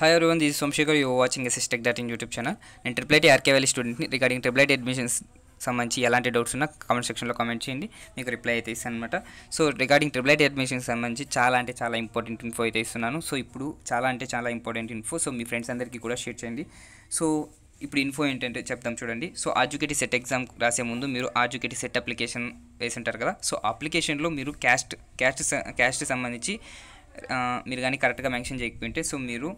hi everyone this Somashekar you watching S tech dot in YouTube channel నేను triple IT valley స్టూడెంట్ని regarding triple IT admissions సంబంధించి ఎలాంటి doubts ఉన్నా comment సెక్షన్లో comment చేయండి మీకు రిప్లై అయితే ఇస్తాను అనమాట సో రిగార్డింగ్ ట్రిపుల్ ఐటీ అడ్మిషన్కి సంబంధించి చాలా అంటే చాలా ఇంపార్టెంట్ ఇన్ఫో అయితే ఇస్తున్నాను సో ఇప్పుడు చాలా అంటే చాలా ఇంపార్టెంట్ ఇన్ఫో సో మీ ఫ్రెండ్స్ అందరికీ కూడా షేర్ చేయండి సో ఇప్పుడు ఇన్ఫో ఏంటంటే చెప్తాం చూడండి సో ఆడ్యుకేటివ్ సెట్ ఎగ్జామ్ రాసే ముందు మీరు ఆడ్యుకేటివ్ సెట్ అప్లికేషన్ వేసి ఉంటారు కదా సో అప్లికేషన్లో మీరు క్యాస్ట్ క్యాస్ట్ క్యాస్ట్ సంబంధించి మీరు కానీ కరెక్ట్గా మెన్షన్ చేయకపోయింటే సో మీరు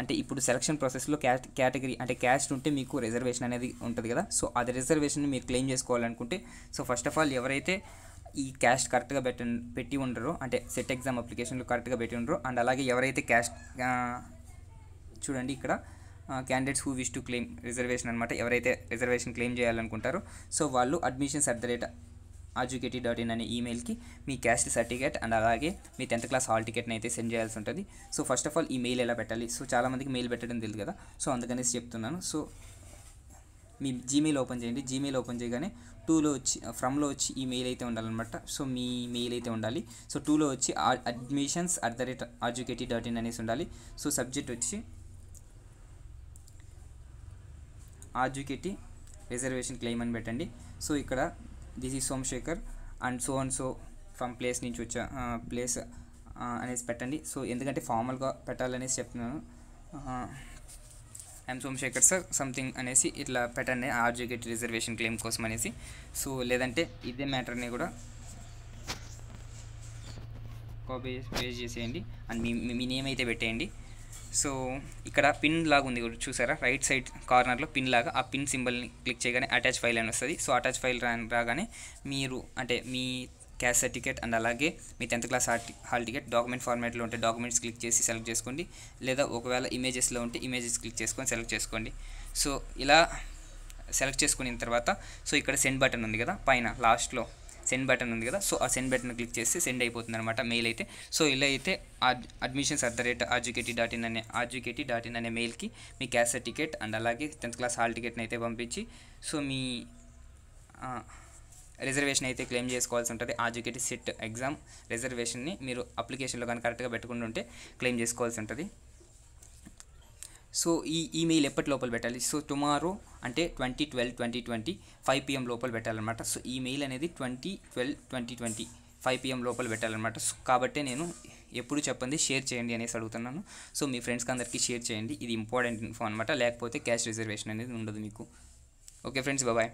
అంటే ఇప్పుడు సెలక్షన్ ప్రాసెస్లో కేటగిరీ అంటే క్యాస్ట్ ఉంటే మీకు రిజర్వేషన్ అనేది ఉంటుంది కదా సో అది రిజర్వేషన్ మీరు క్లెయిమ్ చేసుకోవాలనుకుంటే సో ఫస్ట్ ఆఫ్ ఆల్ ఎవరైతే ఈ క్యాస్ట్ కరెక్ట్గా పెట్టి పెట్టి ఉండరో అంటే సెట్ ఎగ్జామ్ అప్లికేషన్లో కరెక్ట్గా పెట్టి ఉండరో అండ్ అలాగే ఎవరైతే క్యాస్ట్ చూడండి ఇక్కడ candidates who wish to claim reservation అనమాట ఎవరైతే రిజర్వేషన్ క్లెయిమ్ చేయాలనుకుంటారో సో వాళ్ళు admissions at the rate ఆజుకేటీ dot in అనే ఈమెయిల్కి మీ క్యాస్ట్ సర్టిఫికేట్ అండ్ అలాగే మీ టెన్త్ క్లాస్ హాల్ టికెట్ని అయితే సెండ్ చేయాల్సి ఉంటుంది సో ఫస్ట్ ఆఫ్ ఆల్ ఈ మెయిల్ ఎలా పెట్టాలి సో చాలామందికి మెయిల్ పెట్టడం తెలియదు కదా సో అందుకనేసి చెప్తున్నాను సో మీ జీమెయిల్ ఓపెన్ చేయండి జీమెయిల్ ఓపెన్ చేయగానే టూలో వచ్చి ఫ్రమ్లో uh, వచ్చి ఈ మెయిల్ అయితే ఉండాలన్నమాట సో మీ మెయిల్ అయితే ఉండాలి సో టూలో వచ్చి admissions at the rate ఆజుకేటీ dot in అనేసి ఉండాలి సో సబ్జెక్ట్ వచ్చి ఆజుకేటీ రిజర్వేషన్ క్లెయిమ్ అని పెట్టండి సో ఇక్కడ this is Somashekar and so and so from place నుంచి వచ్చా ప్లేస్ అనేసి పెట్టండి సో ఎందుకంటే ఫార్మల్గా పెట్టాలనేసి చెప్తున్నాను ఐఎమ్ సోమశేఖర్ సార్ సంథింగ్ అనేసి ఇట్లా పెట్టండి గెట్ రిజర్వేషన్ క్లెయిమ్ కోసం అనేసి సో లేదంటే ఇదే మ్యాటర్ని కూడా కాపీ పేస్ట్ చేసేయండి అండ్ మీ మీ నేమ్ అయితే పెట్టేయండి సో ఇక్కడ పిన్ లాగా ఉంది చూసారా రైట్ సైడ్ కార్నర్లో పిన్ లాగా ఆ పిన్ సింబల్ని క్లిక్ చేయగానే అటాచ్ ఫైల్ అని వస్తుంది సో అటాచ్ ఫైల్ రాగానే మీరు అంటే మీ క్యాష్ సర్టిఫికేట్ అండ్ అలాగే మీ tenth class hall ticket document ఫార్మాట్లో ఉంటే డాక్యుమెంట్స్ క్లిక్ చేసి సెలెక్ట్ చేసుకోండి లేదా ఒకవేళ ఇమేజెస్లో ఉంటే ఇమేజెస్ క్లిక్ చేసుకొని సెలెక్ట్ చేసుకోండి సో ఇలా సెలెక్ట్ చేసుకున్న తర్వాత సో ఇక్కడ సెండ్ బటన్ ఉంది కదా పైన లాస్ట్లో సెండ్ బటన్ ఉంది కదా సో ఆ సెండ్ బటన్ క్లిక్ చేస్తే సెండ్ అయిపోతుంది అనమాట మెయిల్ అయితే సో ఇలా అయితే admissions at the rate RGUKT dot in అనే ఆర్జుకేటీ డాట్ ఇన్ అనే మెయిల్కి మీ క్యాసెట్ టికెట్ అండ్ అలాగే టెన్త్ క్లాస్ హాల్ టికెట్ని అయితే పంపించి సో మీ రిజర్వేషన్ అయితే క్లెయిమ్ చేసుకోవాల్సి ఉంటుంది ఆర్జుకేటీ సెట్ ఎగ్జామ్ రిజర్వేషన్ని మీరు అప్లికేషన్లో కానీ కరెక్ట్గా పెట్టుకుంటుంటే క్లెయిమ్ చేసుకోవాల్సి ఉంటుంది సో ఈ ఈమెయిల్ ఎప్పటి లోపల పెట్టాలి సో టుమారో అంటే twenty twelve twenty twenty five PM లోపల పెట్టాలన్నమాట సో ఈమెయిల్ అనేది twenty twelve twenty twenty five PM లోపల పెట్టాలన్నమాట సో కాబట్టి నేను ఎప్పుడు చెప్పండి షేర్ చేయండి అనేసి అడుగుతున్నాను సో మీ ఫ్రెండ్స్కి అందరికీ షేర్ చేయండి ఇది ఇంపార్టెంట్ ఇన్ఫో అనమాట లేకపోతే క్యాష్ రిజర్వేషన్ అనేది ఉండదు మీకు ఓకే ఫ్రెండ్స్ బాబాయ్